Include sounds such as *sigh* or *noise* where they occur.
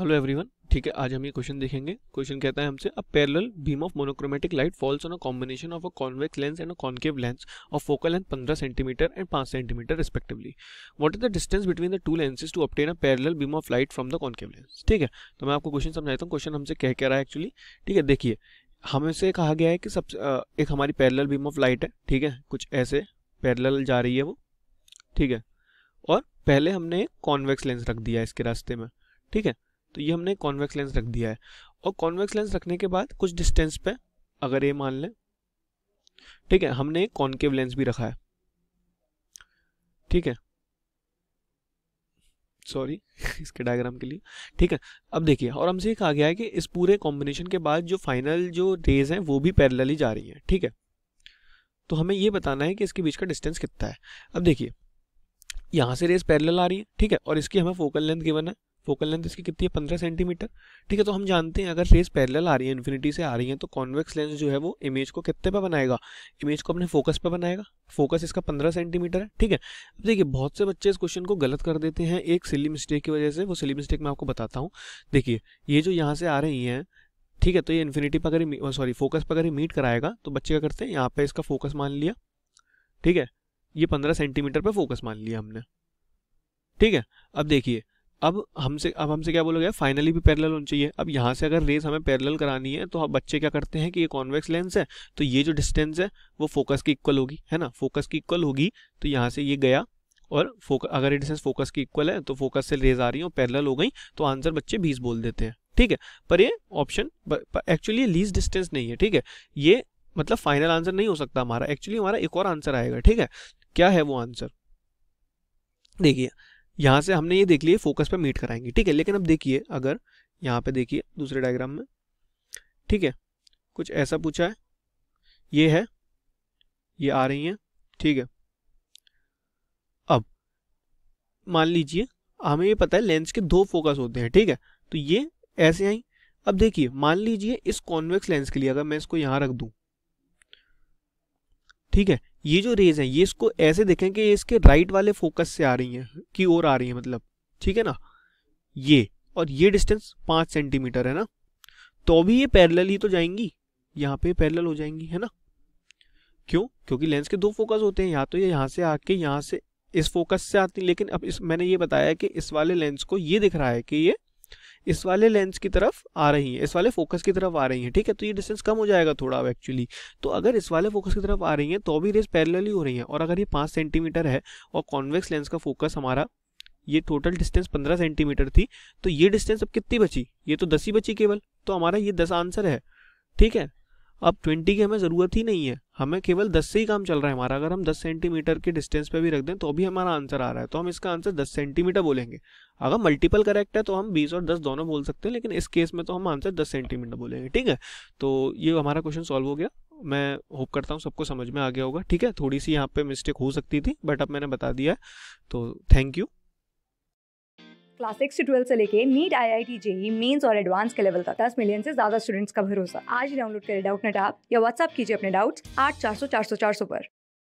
hello everyone ठीक है आज हम ये क्वेश्चन देखेंगे क्वेश्चन कहता है हमसे a parallel beam of monochromatic light falls on a combination of a convex lens and a concave lens of focal length 15 centimetre and 5 centimetre respectively what is the distance between the two lenses to obtain a parallel beam of light from the concave lens ठीक है तो मैं आपको question समझाता हूँ question हमसे कह क्या रहा है एक्चुअली ठीक है देखिए हमें से कहा गया है कि सबसे एक हमारी पैरल बीम ऑफ लाइट है ठीक है कुछ ऐसे पैरल जा रही है वो ठीक है और पहले हमने कॉन्वेक्स लेंस रख दिया इसके रास्ते में ठीक है तो ये हमने कॉन्वेक्स लेंस रख दिया है और कॉन्वेक्स लेंस रखने के बाद कुछ डिस्टेंस पे अगर ये मान लें ठीक है हमने एक कॉन्केव लेंस भी रखा है ठीक है सॉरी *laughs* इसके डायग्राम के लिए ठीक है अब देखिए और हमसे कहा गया है कि इस पूरे कॉम्बिनेशन के बाद जो फाइनल जो रेज हैं वो भी पैरल ही जा रही हैं ठीक है तो हमें ये बताना है कि इसके बीच का डिस्टेंस कितना है अब देखिए यहाँ से रेस पैरेलल आ रही है ठीक है और इसकी हमें फोकल लेंथ गिवन है फोकल लेंथ इसकी कितनी है पंद्रह सेंटीमीटर ठीक है तो हम जानते हैं अगर रेस पैरेलल आ रही है इन्फिनिटी से आ रही है तो कॉन्वेक्स लेंस जो है वो इमेज को कितने पे बनाएगा इमेज को अपने फोकस पे बनाएगा फोकस इसका पंद्रह सेंटीमीटर है ठीक है अब देखिए बहुत से बच्चे इस क्वेश्चन को गलत कर देते हैं एक सिली मिस्टेक की वजह से वो सिली मिस्टेक मैं आपको बताता हूँ देखिए ये जो यहाँ से आ रही हैं ठीक है तो ये इन्फिनिटी पर अगर सॉरी फोकस पर अगर मीट कराएगा तो बच्चे क्या करते हैं यहाँ पर इसका फोकस मान लिया ठीक है ये पंद्रह सेंटीमीटर पर फोकस मान लिया हमने ठीक है अब देखिए अब हमसे अब हमसे क्या बोला गया फाइनली भी पैरेलल होनी चाहिए अब यहाँ से अगर रेस हमें पैरेलल करानी है तो हम बच्चे क्या करते हैं कि ये कॉन्वेक्स लेंस है तो ये जो डिस्टेंस है वो फोकस की इक्वल होगी है ना फोकस की इक्वल होगी तो यहाँ से ये गया और फोकस अगर ये डिस्टेंस फोकस की इक्वल है तो फोकस से रेज आ रही और पैरल हो गई तो आंसर बच्चे बीस बोल देते हैं ठीक है पर ये ऑप्शन एक्चुअली ये लीज डिस्टेंस नहीं है ठीक है ये मतलब फाइनल आंसर नहीं हो सकता हमारा एक्चुअली हमारा एक और आंसर आएगा ठीक है क्या है वो आंसर देखिए यहाँ से हमने ये देख लिया फोकस पे मीट कराएंगे ठीक है लेकिन अब देखिए अगर यहाँ पे देखिए दूसरे डायग्राम में ठीक है कुछ ऐसा पूछा है ये है ये आ रही है ठीक है अब मान लीजिए हमें ये पता है लेंस के दो फोकस होते हैं ठीक है तो ये ऐसे आई अब देखिए मान लीजिए इस कॉन्वेक्स लेंस के लिए अगर मैं इसको यहाँ रख दूँ ठीक है ये जो रेज है ये इसको ऐसे देखें कि इसके राइट वाले फोकस से आ रही हैं की ओर आ रही है मतलब ठीक है ना ये और ये डिस्टेंस पांच सेंटीमीटर है ना तो भी ये पैरेलल ही तो जाएंगी यहाँ पे पैरेलल हो जाएंगी है ना क्यों क्योंकि लेंस के दो फोकस होते हैं या तो ये यह यहाँ से आके यहाँ से इस फोकस से आती लेकिन अब इस मैंने ये बताया कि इस वाले लेंस को ये दिख रहा है कि ये इस वाले लेंस की तरफ आ रही है इस वाले फोकस की तरफ आ रही हैं ठीक है तो ये डिस्टेंस कम हो जाएगा थोड़ा अब एक्चुअली तो अगर इस वाले फोकस की तरफ आ रही हैं तो भी रेस पैरल हो रही है और अगर ये पाँच सेंटीमीटर है और कॉन्वेक्स लेंस का फोकस हमारा ये टोटल डिस्टेंस पंद्रह सेंटीमीटर थी तो ये डिस्टेंस अब कितनी बची ये तो दस ही बची केवल तो हमारा ये दस आंसर है ठीक है अब 20 की हमें ज़रूरत ही नहीं है हमें केवल 10 से ही काम चल रहा है हमारा अगर हम 10 सेंटीमीटर के डिस्टेंस पे भी रख दें तो भी हमारा आंसर आ रहा है तो हम इसका आंसर 10 सेंटीमीटर बोलेंगे अगर मल्टीपल करेक्ट है तो हम 20 और 10 दोनों बोल सकते हैं लेकिन इस केस में तो हम आंसर 10 सेंटीमीटर बोलेंगे ठीक है तो ये हमारा क्वेश्चन सॉल्व हो गया मैं होप करता हूँ सबको समझ में आ गया होगा ठीक है थोड़ी सी यहाँ पर मिस्टेक हो सकती थी बट अब मैंने बता दिया है तो thank you class six to twelve से लेके NEET I I T JEE mains और एडवांस के लेवल का दस मिलियन से ज्यादा स्टूडेंट्स का भरोसा आज डाउनलोड करें डाउट नेट ऐप या व्हाट्सअप कीजिए अपने डाउट आठ चार सौ चार सौ चार सौ पर